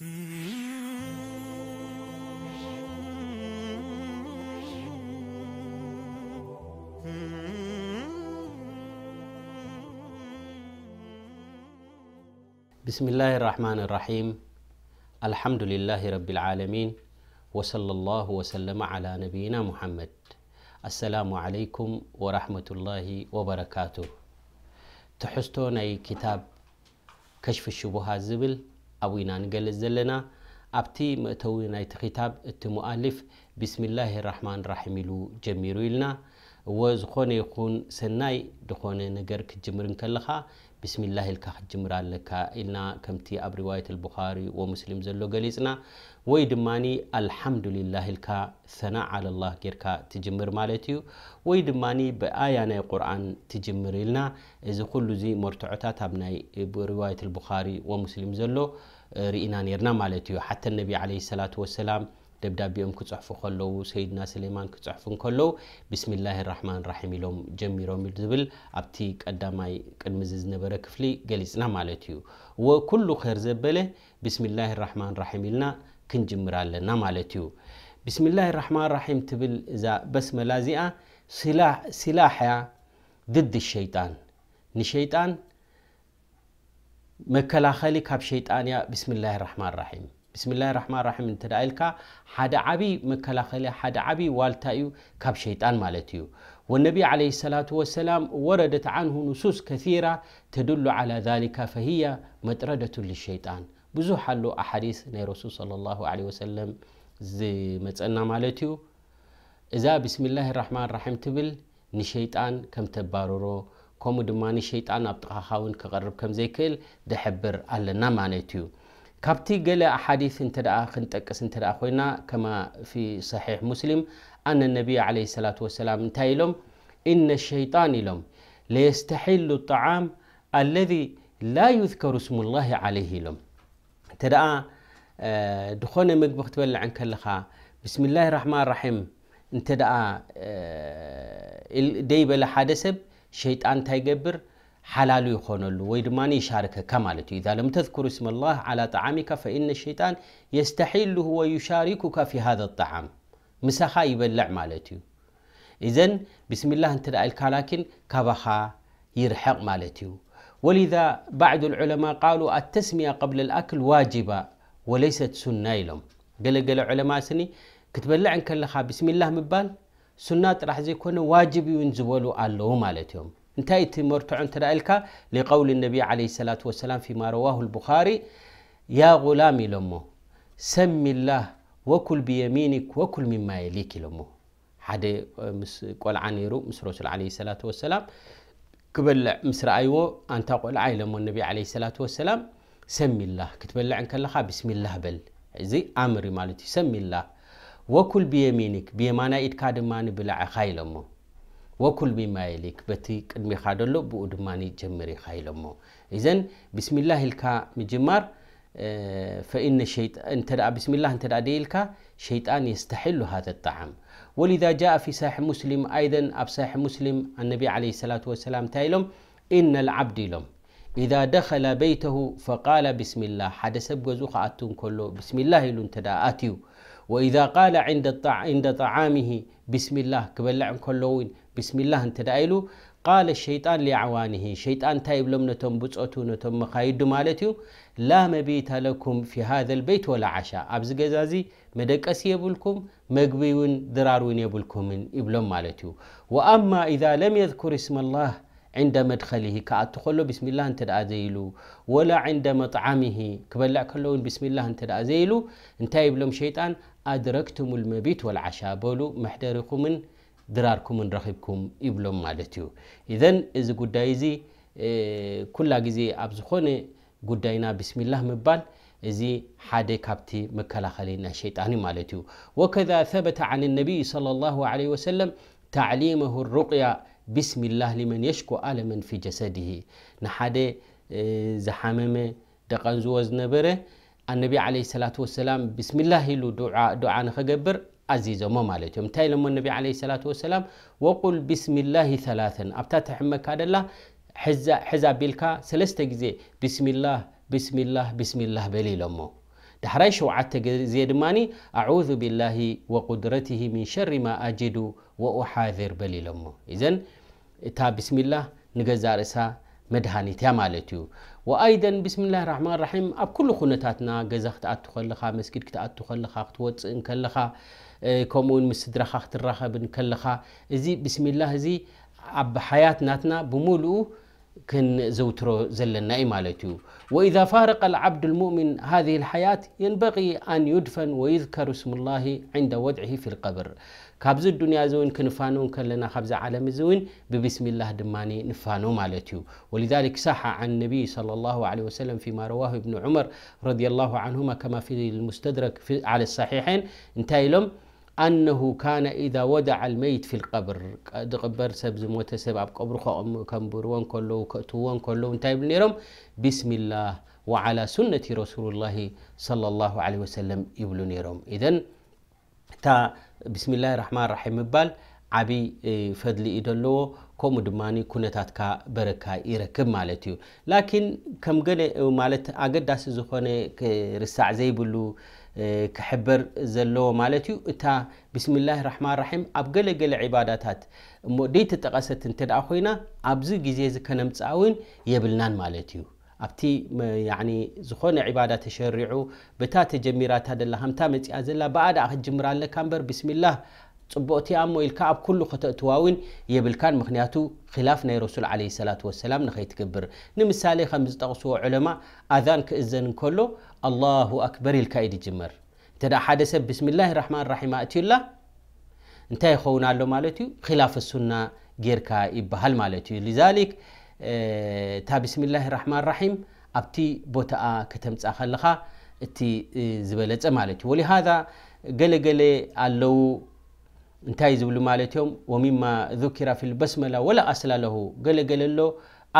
بسم الله الرحمن الرحيم الحمد لله رب العالمين وصلى الله وسلم على نبينا محمد السلام عليكم ورحمة الله وبركاته تحستون أي كتاب كشف الشبهات زبل ኣብና ንገለጽ ዘለና ኣብቲ መእተዊ ናይቲ ክታብ እቲ ሞዓልፍ ብስምላ ራሕማን ራሒም ኢሉ ጀሚሩ ኢልና እ ዝኾነ ይኹን ሰናይ ድኾነ ነገር ክትጅምር ከለኻ ስም ላ ል ር ኣለካ ልና ከምቲ ኣብ رዋية لبሪ وስሊም ዘሎ ሊፅና ወይ ድማ لحምዱላه ثና ع له ካ ትምር ማለ ዩ ወይ ድማ ብኣያ ናይ قርን ትምር ኢልና እዚ ሉዚ መርትعታት ኣ ይ رዋية لبሪ ومስሊም ዘሎ ርኢና ና ዩ ደብዳቤኦም ክፅሕፉ ከለዉ ሰይድና ሰሌማን ክፅሕፉ እንከለዉ ብስሚላህ ራሕማን ራሒም ኢሎም ጀሚሮም ዝብል ኣብቲ ቀዳማይ ቅድሚዚ ዝነበረ ክፍሊ ገሊፅና ማለት እዩ ወኩሉ ኸይር ዘበለ ብስሚላህ ራሕማን ራሒም ኢልና ክንጅምር ኣለና ማለት እዩ ብስሚላህ ራሕማን ራሒም ትብል እዛ በስመላ እዚኣ ስላሕ ያ ድድ ሸይጣን ንሸይጣን መከላኸሊ ካብ ሸይጣን እያ ብስሚላህ ራሕማን ራሒም بسم الله الرحمن الرحيم انت دائلك حد عبي مكلاخلي حد عبي والتايو كاب شيطان مالتيو والنبي عليه الصلاة والسلام وردت عنه نصوص كثيرة تدل على ذلك فهي متردة للشيطان بزو حلو أحاديث نيرسول صلى الله عليه وسلم زي متسألنا مالتيو إذا بسم الله الرحمن الرحيم تبل نشيطان كم تبارورو كم دماني شيطان أبتقاخاون كغرب كم زي زيكل دحبر ألنا مالتيو كابتي قال أحاديث انت خنتكس انت أخوينا كما في صحيح مسلم أن النبي عليه الصلاة والسلام تايلهم إن الشيطان لهم ليستحل الطعام الذي لا يذكر اسم الله عليه لهم ترى آه، دخون مقبخ تولى عن كلخا بسم الله الرحمن الرحيم انت دا آه، دايب لحادثب شيطان تايقبر حلال ይኮነሉ ወይ ድማ ይሻርከካ كمالته إذا لم تذكر اسم الله على طعامك فإن الشيطان يستحيل له ويشاركك في هذا الطعام ምሳኻ ይበልዕ مالته إذن بسم الله أنت الك لكن كبخا يرحق مالتيو ولذا بعض العلماء قالوا التسمية قبل الأكل واجبة وليست سنة لهم قال قال علماء سني كتبلع كلخا بسم الله مبال سنة راح زي كون واجب ينزولوا على مالتهم انتهي تمرت عن ترائلك لقول النبي عليه الصلاة والسلام فيما رواه البخاري يا غلامي لمو سم الله وكل بيمينك وكل مما يليك لمو حد قول عنيرو مس رسول عليه الصلاة والسلام قبل مس رأيو أنت قول عاي لمو النبي عليه الصلاة والسلام سم الله كتبلع عنك الله بسم الله بل زي أمر مالتي سم الله وكل بيمينك بيمانا إتكاد ماني بلع خايل أمه وكل مما يليك بتي قدمي خادلو بودماني جمري خايلمو اذا بسم الله الكا مجمار فإن الشيطان انت بسم الله انت ديلكا شيطان يستحل هذا الطعام ولذا جاء في صحيح مسلم أيضا أب صحيح مسلم النبي عليه الصلاة والسلام تايلم إن العبد لهم إذا دخل بيته فقال بسم الله حدث سب أتون كله بسم الله يلون تدا أتيو وإذا قال عند عند طعامه بسم الله كبلع كلوين بسم الله انت دايلو قال الشيطان لعوانه شيطان تايب لهم نتم بصوتو نتم مخايدو مالتيو لا مبيت لكم في هذا البيت ولا عشاء ابزغزازي مدقس يبلكم مغبيون درارون يبلكم يبلهم مالتيو واما اذا لم يذكر اسم الله عند مدخله كاتخلو بسم الله انت دازيلو ولا عند مطعمه كبلع كلون بسم الله انت دازيلو انت يبلهم شيطان ادركتم المبيت والعشاء بولو محدركم ሎ ذ እዚ ዳይ ኩላ ዜ ኣ ዝኮن ጉዳይና بسم الله ል እዚ ደ ካቲ مከላከل ና ሸيጣن ዩ وكذ ثب عن النب صى الله عيه س تعليمه الرقያ بስم الله لمن يشك لم في جسده ن ዝحመመ ደቀንዝዎ ዝነረ ነ ላ ላ ብስሚላ ኢሉ ዓ ንኸገብር ኣዚዘሞ ማለ እዮም እታይ ሎ ላ ል ብስሚላ ላ ኣብታተሕመካ ደላ ሕዛ ኣቢልካ ጊዜ ስስ ስሚላ በሊሎሞ ዳሕራይ 7 ድማ ኣذ ብላه قድረት ምን ሸር ማ ኣጅዱ ሓذር በሊሎሞ ዘ እታ ብስሚላ ንገዛ ርእሳ መድሃኒትያ ማለት እዩ وأيضا بسم الله الرحمن الرحيم أب كل خونتاتنا جزخت أتخلخا مسكيد كت أتخلخا أختوت إن كلخا إيه، كمون مسدرة خخت الرخا بن كلخا زي بسم الله زي أب حياتنا بمولو كن زوترو زل النائم وإذا فارق العبد المؤمن هذه الحياة ينبغي أن يدفن ويذكر اسم الله عند وضعه في القبر كابزو الدنيا زوين كنفانو كلنا خبز عالم زوين ببسم الله دماني نفانو مالتيو ولذلك صح عن النبي صلى الله عليه وسلم فيما رواه ابن عمر رضي الله عنهما كما في المستدرك في على الصحيحين انتايلم أنه كان إذا ودع الميت في القبر قد قبر سب زموت قبر خام كمبرون كله كتوان كله انتايب نيرم بسم الله وعلى سنة رسول الله صلى الله عليه وسلم يبلو نيرم إذن እታ ብስሚላ ራሕማን ራሒም ይባል ዓብ ፈድሊ እዩ ዘለዎ ከምኡ ድማ ኩነታትካ በረካ ይረክብ ማለት እዩ ላኪን ከም ገለ ማለት ኣገዳሲ ዝኾነ ርሳዕ ዘይብሉ ክሕበር ዘለዎ ማለት እዩ እታ ብስምላ ራሕማን ራሒም ኣብ ገለገለ ዕባዳታት እሞ ደይተጠቐሰት እንተ ደኣ ኮይና ኣብዚ ግዜ ከነምፃእውን የብልናን ማለት እዩ ኣብቲ ዝኾነ ዕባዳ ተሸሪዑ ብታ ተጀሚራታ ደላ ከምታ መፅኣ ዘላ ብኣ ኣ ክጅምራ ኣለካ እምበር ብስምላህ ፅቡቕቲ ኣሞ ኢልካ ኣብ ኩሉ ክተእትዋውን የብልካን ምክንያቱ ክላፍ ናይ ረሱል ለ ሰላት ወሰላም ንኸይትገብር ንምሳሌ ከም ዝጠቕስዎ ዑለማ ኣዛን ክእዘን እንከሎ ኣላሁ ኣክበር ኢልካ እዩ ድጅመር እንተ ሓደ ሰብ ብስምላህ ራሕማን ራሒማ እትዩላ እንታይ ይኸውን ኣሎ ማለት እዩ ክላፍ ሱና ጌርካ ይበሃል ማለት እዩ እታ ብስምላ ራማን ራሒም ኣብቲ ቦታኣ ከተምፃ ከለኻ እቲ ዝበለፀ ማለት እዩ ወሊሃ ገለገሌ ኣለው እንታይ ዝብሉ ማለት እዮም ወሚማ ذኪራ ፊልበስመላ ወላ ኣስላኣለሁ ገለገለ ኣሎ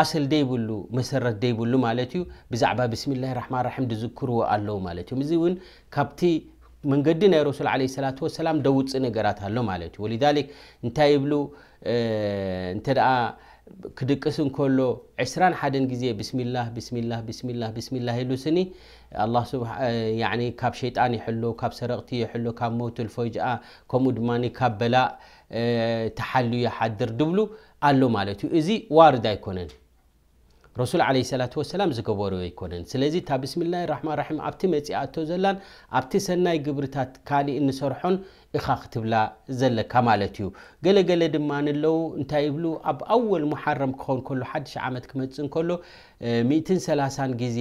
ኣስል ደይብሉ መሰረት ደይብሉ ማለት እዩ ብዛዕባ ብስሚላ ራማን ራም ድዝክርዎ ኣለው ማለት እዮም እዚ እውን ካብቲ መንገዲ ናይ ረሱል ለ ሰላ ወሰላም ደውፅእ ነገራት ኣሎ ማለት ዩ ወ እንታይ ይብሉ እ ክድቅስ እንከሎ 2ስራሓን ግዜ ብስሚላ ብስሚላ ብስሚላ ብስሚላ ኢሉ ስኒ ካብ ሸይጣን ይሕሎ ካብ ሰረቕቲ ይሕሎ ካብ ሞቱል ፈጅኣ ከምኡ ድማ ካብ በላእ ተሓልዩ ሓድር ድብሉ ኣሎ ማለት እዩ እዚ ዋርድ ኣይኮነን ረሱል ዓለ ሰላት ወሰላም ዝገበሮ ኣይኮነን ስለዚ እታ ብስምላه ራሕማን ራሒም ኣብቲ መፂኣቶ ዘላን ኣብቲ ሰናይ ግብርታት ካሊእ እንሰርሖን ኢኻ ክትብላ ዘለካ ማለት እዩ ገለገለ ድማ ንለዉ እንታይ ይብሉ ኣብ ኣወል መሓረም ክኾን ከሎ ሓድሽ ዓመት ክመፅእ እንከሎ 130 ግዜ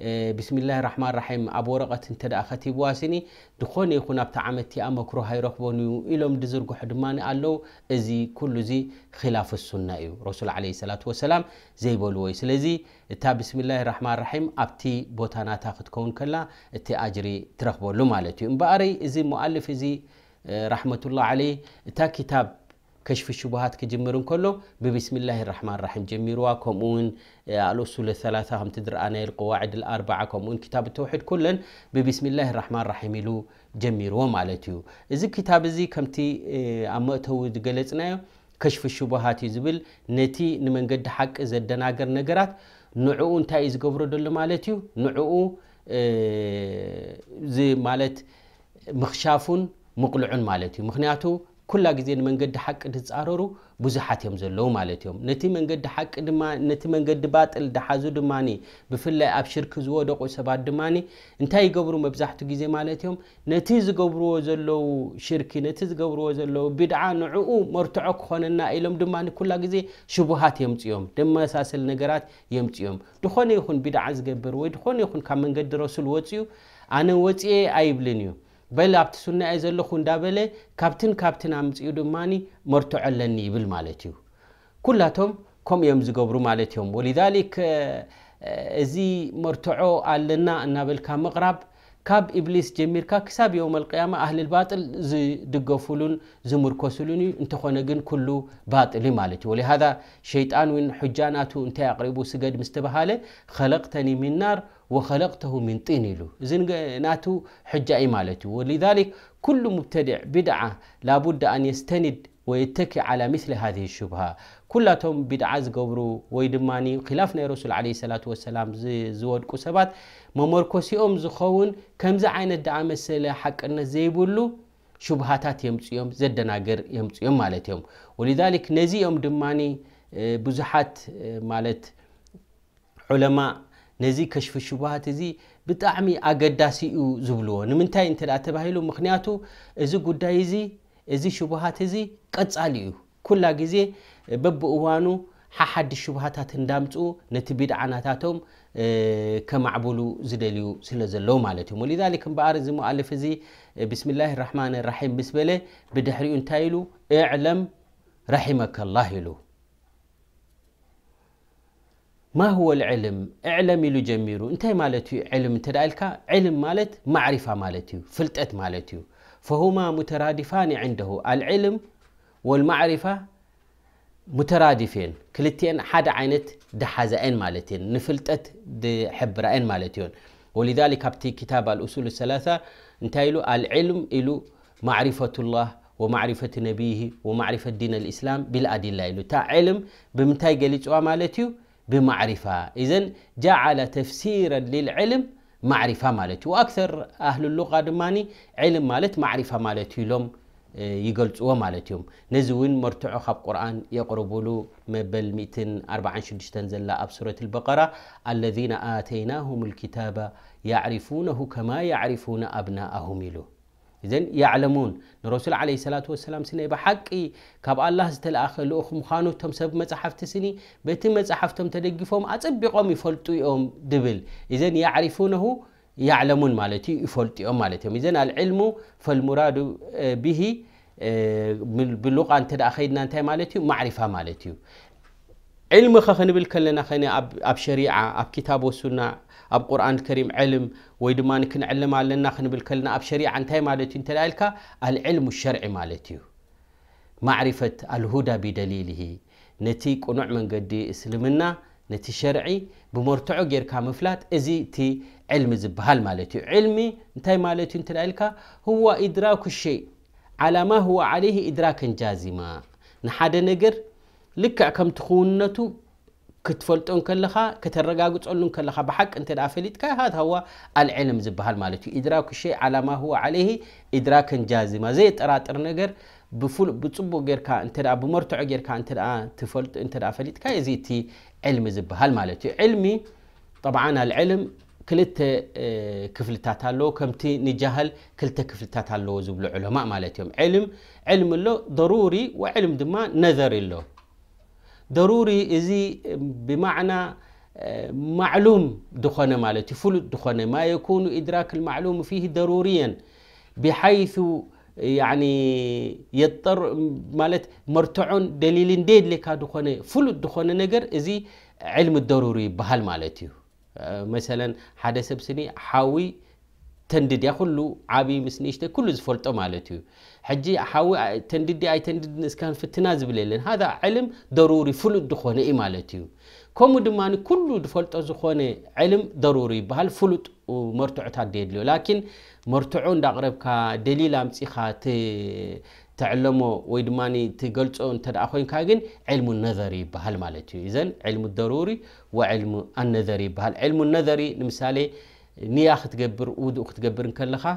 إيه، بسم الله الرحمن الرحيم أبو ورقة انتدى ختيب واسني دخوني يكون أبتع عمتي أما كروها يرخبوني إلهم دزرقو حدماني ألو إزي كل زي خلاف السنة إيو رسول عليه الصلاة والسلام زي بولوي سلزي تا بسم الله الرحمن الرحيم أبتي بوتانا تاخد كون كلا تي أجري ترخبو لمالتي مباري إزي مؤلف إزي إيه، رحمة الله عليه تا كتاب ከሽፍሽ ሽቡሃት ክጅምር እንከሎ ብብስምላህ ራሕማን ራሒም ጀሚርዋ ከምኡውን አልእሱል ሰላ ከምቲ ዝረኣናየ ልቀዋዕድ ኣርባ ከምኡውን ክታብ ተውሒድ ኩለን ብብስምላህ ራሕማን ራሒም ኢሉ ጀሚርዎ ማለት እዩ እዚ ክታብ እዚ ከምቲ ኣብ መእተዊ ዝገለፅናዮ ከሽፍ ሽቡሃት እዩ ዝብል ነቲ ንመንገዲ ሓቂ ዘደናገር ነገራት ንዕኡ እንታይ እዩ ዝገብሮ ደሎ ማለት እዩ ንዕኡ ማለት ምክሻፉን ምቕልዑን ማለት እዩ ምክንያቱ ኩላ ግዜ ንመንገዲ ሓቂ ዝፃረሩ ብዙሓት እዮም ዘለዉ ማለት እዮም ነቲ መንገዲ ሓቂ ድማ ነቲ መንገዲ ባጥል ድሓዙ ድማ ብፍላይ ኣብ ሽርክ ዝወደቑ ሰባት ድማ እንታይ ይገብሩ መብዛሕትኡ ግዜ ማለት እዮም ነቲ ዝገብርዎ ዘለው ሽርኪ ነቲ ዝገብርዎ ዘለው ብድዓ ንዕኡ መርትዖ ክኾነና ኢሎም ድማ ኩላ ግዜ ሽቡሃት የምፅኦም ደመሳሰል ነገራት የምፅኦም ድኾነ ይኹን ብድዓ ዝገብር ወይ ድኾነ ይኹን ካብ መንገዲ ረሱል ወፅኡ ኣነ ወፅኤ ኣይብልን እዩ በል ኣብቲ ሱናየ ዘለኹ እንዳበለ ካብትን ካብትን ኣምፅኡ ድማ መርትዖ ኣለኒ ይብል ማለት እዩ ኩላቶም ከምኡ እዮም ዝገብሩ ማለት እዮም ወሊዛሊክ እዚ መርትዖ ኣለና እናበልካ ምቕራብ كاب إبليس جميل كساب يوم القيامة أهل الباطل زي دقفولون زي مركوسولون انتخونقين كلو باطل مالتي ولهذا شيطان وين حجاناتو انتا يقربو سقد مستبهالي خلقتني من نار وخلقته من طينيلو زين ناتو حجائي مالتي ولذلك كل مبتدع بدعة لابد أن يستند ወየተኪ ዓ ምሊ ሃ ሽሃ ኩላቶም ቢድዓ ዝገብሩ ወይ ድማ ክላፍ ናይ ረሱል ለ ሰላ ሰላም ዝወድቁ ሰባት መሞርኮሲኦም ዝኸውን ከምዚ ዓይነት ደ መሰለ ሓቅነት ዘይብሉ ሽቡሃታት የምፅኦም ዘደናገር የምፅኦም ማለት እዮም ወሊሊክ ነዚኦም ድማ ብዙሓት ማ ዑለማ ነዚ ከሽፊ ሽቡሃት እዚ ብጣዕሚ ኣገዳሲእዩ ዝብልዎ ንምንታይ እተ ተባሂሉ ምክንያቱ እዚ ጉዳይ እዚ እዚ ሽبሃት እዚ ቀፃሊ እዩ ኩላ ግዜ በብእዋኑ ሓሓዲ ሽሃታት እዳምፁ ነቲ ቢድዓናታቶም ከማዕብሉ ዝደልዩ ስለዘለዉ ማለት እዩ በር ዚለፍ ዚ ብስምላ ራማን ራም ስ በለ ብድሕሪኡ እንታይ ሉ እዕለም ረሒመላ ሉ ማ ወ ዕልም ዕለም ሉ ጀሚሩ እንታይ ለት ል ል ል ማለት ማሪፋ ማለትዩ ፍልጠት ማለት ዩ فهما مترادفان عنده العلم والمعرفة مترادفين كلتين حد عينت دحزئن مالتين نفلتت دحبرئن مالتين ولذلك ابتي كتاب الأصول الثلاثة انتايلو العلم إلو معرفة الله ومعرفة نبيه ومعرفة دين الإسلام بالأدلة إلو تا علم بمتاي قلت مالتيو بمعرفة إذن جعل تفسيرا للعلم معرفة مالتي وأكثر أهل اللغة دماني علم مالت معرفة مالتي لهم يقلصوا مالت آه، يوم نزوين مرتعو خب قرآن يقربوا مبل 146 زلا أبصرة البقرة الذين آتيناهم الكتاب يعرفونه كما يعرفون أبناءهم له إذن يعلمون الرسول عليه الصلاة والسلام سنة بحقي كاب الله استلأخ لأخم خانو تم سب مزحفت سني بيت تم تدقفهم أتبقهم يفلتوا يوم دبل إذن يعرفونه يعلمون مالتي يفلتوا يوم مالتهم إذن العلم فالمراد آه، به آه، باللغة أنت أخيدنا أنت مالتي معرفة مالتي ل ክንብል ለና ኣብ ሪع ኣብ ኣብ ር ከሪ ል ወይ ድማ ክ ለና ል ሸር ዩ ማፈት ልሁዳ ደሊሊ ነቲ ቁኑዕ መንገዲ እስልምና ነቲ ሸር ብመርትዑ ጌርካ ፍላ እዚ ልሚ ዝሃል ዩ ይ ል ድኩ ድ ጃማ لكا كم تخون تخونتو كتفلتون كلها كترجع وتقولون كلها بحق أنت العفليت كا هذا هو العلم زبها المالتي إدراك الشيء على ما هو عليه إدراك جازم زيت رات أرنجر بفول بتصبو غير كا أنت أبو مرتع غير كا أنت تفلت أنت العفليت كا زيتي علم زبها المالتي علمي طبعا العلم كلت كفلتات كم تي نجهل كلت كفلتات الله زبل العلماء مالتهم علم علم الله ضروري وعلم دما نذر له ضروري إذا بمعنى آه، معلوم دخانة مالتي فل دخانة ما يكون إدراك المعلوم فيه ضروريا بحيث يعني يضطر مالت مرتعون دليل ديد لك دخانة فل دخانة نجر إذا علم الضروري بهال مالتي آه، مثلا حدا سبسني حاوي تندد يا كله عابي مسنيشته كل زفولته مالتي حجي أحاول تندد أي تندد نسكان في التنازب لين هذا علم ضروري فلود دخونه إمالتيو إيه كم دمان كل دفلت أزخونه علم ضروري بهال فلود ومرتع تعديلو لكن مرتعون دقرب كدليل أمسي خات تعلمو ويدماني تقلتون تدأخوين كاجن علم النظري بهال مالتيو إذن علم الضروري وعلم النظري بهال علم النظري مثالي نياخ تقبر ودوخ تقبر نكلخه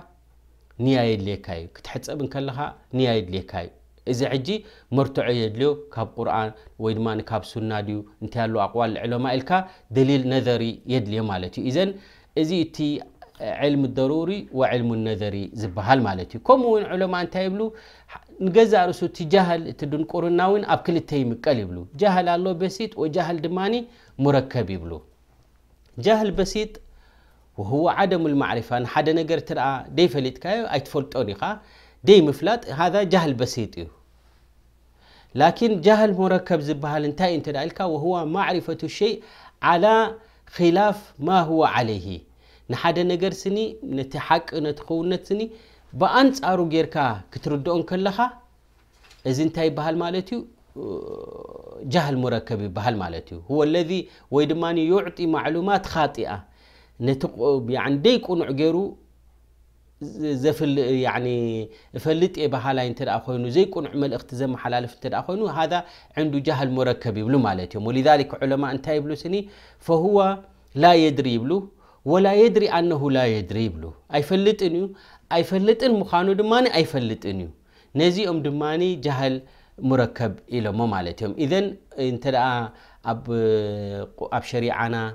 نيايد ليكاي كتحت ابن كلها نيايد ليكاي إذا عجي مرتوع يدلو كاب قرآن ويدمان كاب سنة ديو انتهالو أقوال العلماء الكا دليل نظري يدلي مالتي إذن إذا تي علم الضروري وعلم النظري زبهال مالتي كم وين علماء انتهيبلو نجزا رسو تجاهل تدون قرناوين أبكل التايم كاليبلو جاهل الله بسيط وجاهل دماني مركب يبلو جاهل بسيط وهو عدم المعرفة أن حدا نجر ترى دي كاي أي تفلطونيخا دي مفلات هذا جهل بسيط لكن جهل مركب زبها لنتاي انت الكا وهو معرفة الشيء على خلاف ما هو عليه نحدا نجر سني نتحق نتخونت سني بأنصارو جيركا كتردون كلها إذا انتاي بهال مالتي جهل مركب بهال مالتي هو الذي ويدماني يعطي معلومات خاطئة نتق يعني ديك قنع جرو زفل يعني فلت إيه بحالا ينتر أخوينه زي كون عمل اختزام حلال فتر أخوينه هذا عنده جهل مركب يبلو مالتهم ولذلك علماء انتهي يبلو سني فهو لا يدري يبلو ولا يدري أنه لا يدري يبلو أي فلت إنيو أي فلت إن مخانو دماني أي فلت إنيو نزي أم دماني جهل مركب إلو مو مالتهم إذن انتر أب أب شريعنا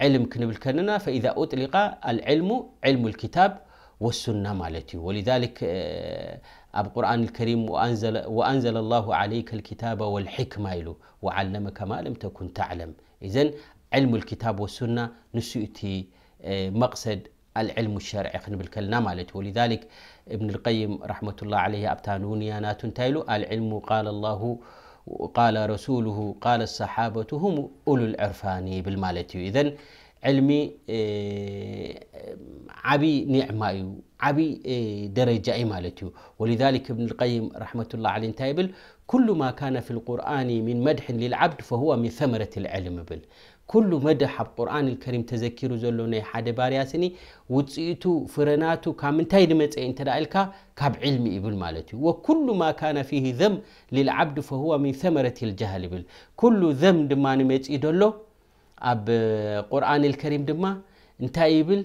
علم كنبل كننا فإذا أطلق العلم علم الكتاب والسنة مالتي ولذلك آه، أب القرآن الكريم وأنزل, وأنزل الله عليك الكتاب والحكمة له وعلمك ما لم تكن تعلم إذن علم الكتاب والسنة نسيتي آه، مقصد العلم الشرعي خنبل كلنا مالتي ولذلك ابن القيم رحمة الله عليه أبتانونيا ناتن تايلو العلم قال الله وقال رسوله قال الصحابة هم أولو العرفان بالمالتي إذن علمي آه، عبي نعمة عبي آه، درجة مالتي ولذلك ابن القيم رحمة الله عليه تايبل كل ما كان في القرآن من مدح للعبد فهو من ثمرة العلم بل كل مدح حب قرآن الكريم تذكيرو زلوني حاد بارياسيني وطيئتو فرناتو كامنتاي دمت انترائلكا كاب علمي إبل مالتي وكل ما كان فيه ذم للعبد فهو من ثمرة الجهل بل كل ذم دماني ميت إدولو أب قرآن الكريم دما انتاي إبل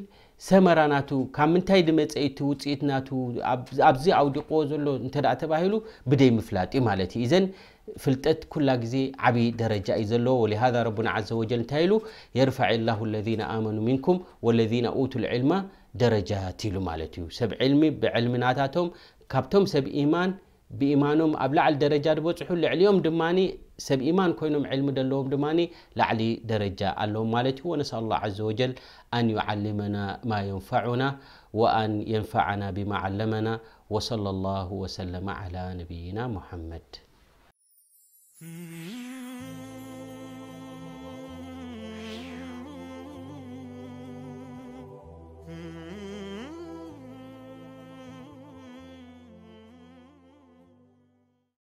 سمراناتو كامنتاي دمت ايتو وطيئتناتو أب أبزي عودي قوزولو انترائتباهيلو بدي مفلاتي مالتي إذن فلتت كل جزي عبي درجة إذا ولهذا ربنا عز وجل تايلو يرفع الله الذين آمنوا منكم والذين أوتوا العلم درجات له مالتيو سب علمي بعلمنا ناتاتهم كابتهم سب إيمان بإيمانهم أبلع الدرجة اللي عليهم دماني سب إيمان كونهم علم دلهم دماني لعلي درجة اللهم مالتي ونسأل الله عز وجل أن يعلمنا ما ينفعنا وأن ينفعنا بما علمنا وصلى الله وسلم على نبينا محمد Mm-hmm.